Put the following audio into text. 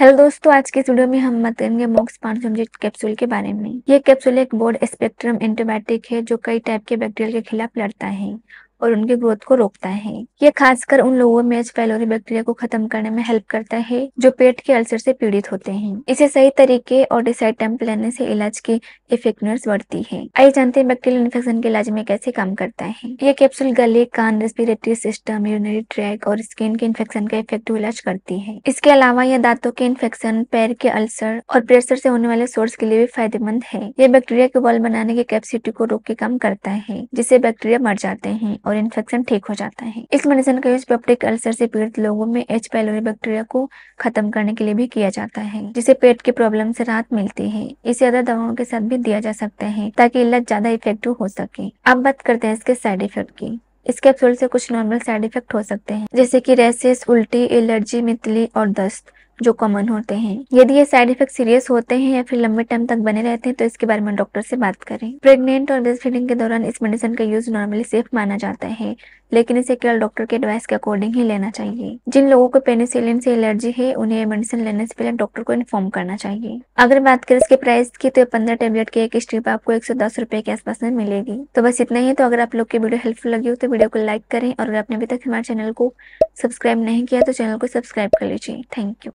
hello दोस्तों आज के वीडियो में हम बात करेंगे मोक्स पांच कैप्सूल के बारे में ये कैप्सूल एक बोर्ड स्पेक्ट्रम एंटीबायोटिक है जो कई टाइप के बैक्टीरिया के खिलाफ लड़ता है और उनके ग्रोथ को रोकता है यह खासकर उन लोगों में पैलोरी बैक्टीरिया को खत्म करने में हेल्प करता है जो पेट के अल्सर से पीड़ित होते हैं इसे सही तरीके और डिसाइटम लेने से इलाज की इफेक्टनेस बढ़ती है आइए जानते हैं बैक्टीरियल इन्फेक्शन के इलाज में कैसे काम करता है यह कैप्सूल गले कान रेस्पिरेटरी सिस्टम यूरिनरी ट्रैक और स्किन के इन्फेक्शन का इफेक्टिव इलाज करती है इसके अलावा यह दांतों के इन्फेक्शन पैर के अल्सर और प्रेशर से होने वाले सोर्स के लिए भी फायदेमंद है यह बैक्टीरिया के बॉल बनाने की कैपेसिटी को रोक के काम करता है जिससे बैक्टीरिया मर जाते हैं और इन्फेक्शन ठीक हो जाता है इस मेडिसिन का यूज पेप्टिक अल्सर से पीड़ित लोगों में एच पैलोरी बैक्टीरिया को खत्म करने के लिए भी किया जाता है जिसे पेट की प्रॉब्लम से राहत मिलती है इसे अदर दवाओं के साथ भी दिया जा सकता है ताकि इलाज ज्यादा इफेक्टिव हो सके अब बात करते हैं इसके साइड इफेक्ट की इस कैप्सूल से कुछ नॉर्मल साइड इफेक्ट हो सकते हैं जैसे कि रेसेस उल्टी एलर्जी मितली और दस्त जो कॉमन होते हैं यदि ये साइड इफेक्ट सीरियस होते हैं या फिर लंबे टाइम तक बने रहते हैं तो इसके बारे में डॉक्टर से बात करें प्रेग्नेंट और ब्रेस्ट फीडिंग के दौरान इस मेडिसिन का यूज नॉर्मली सेफ माना जाता है लेकिन इसे केवल डॉक्टर के एडवाइस के अकॉर्डिंग ही लेना चाहिए जिन लोगों को पेनिसिलिन से एलर्जी है उन्हें मेडिसिन लेने से पहले डॉक्टर को इन्फॉर्म करना चाहिए अगर बात करें इसके प्राइस की तो पंद्रह टेबलेट की एक स्ट्रिप आपको एक सौ दस रुपए के आसपास में मिलेगी तो बस इतना ही तो अगर आप लोग की वीडियो हेल्पफुल लगी हो तो वीडियो को लाइक करें और अगर आपने अभी तक हमारे चैनल को सब्सक्राइब नहीं किया तो चैनल को सब्सक्राइब कर लीजिए थैंक यू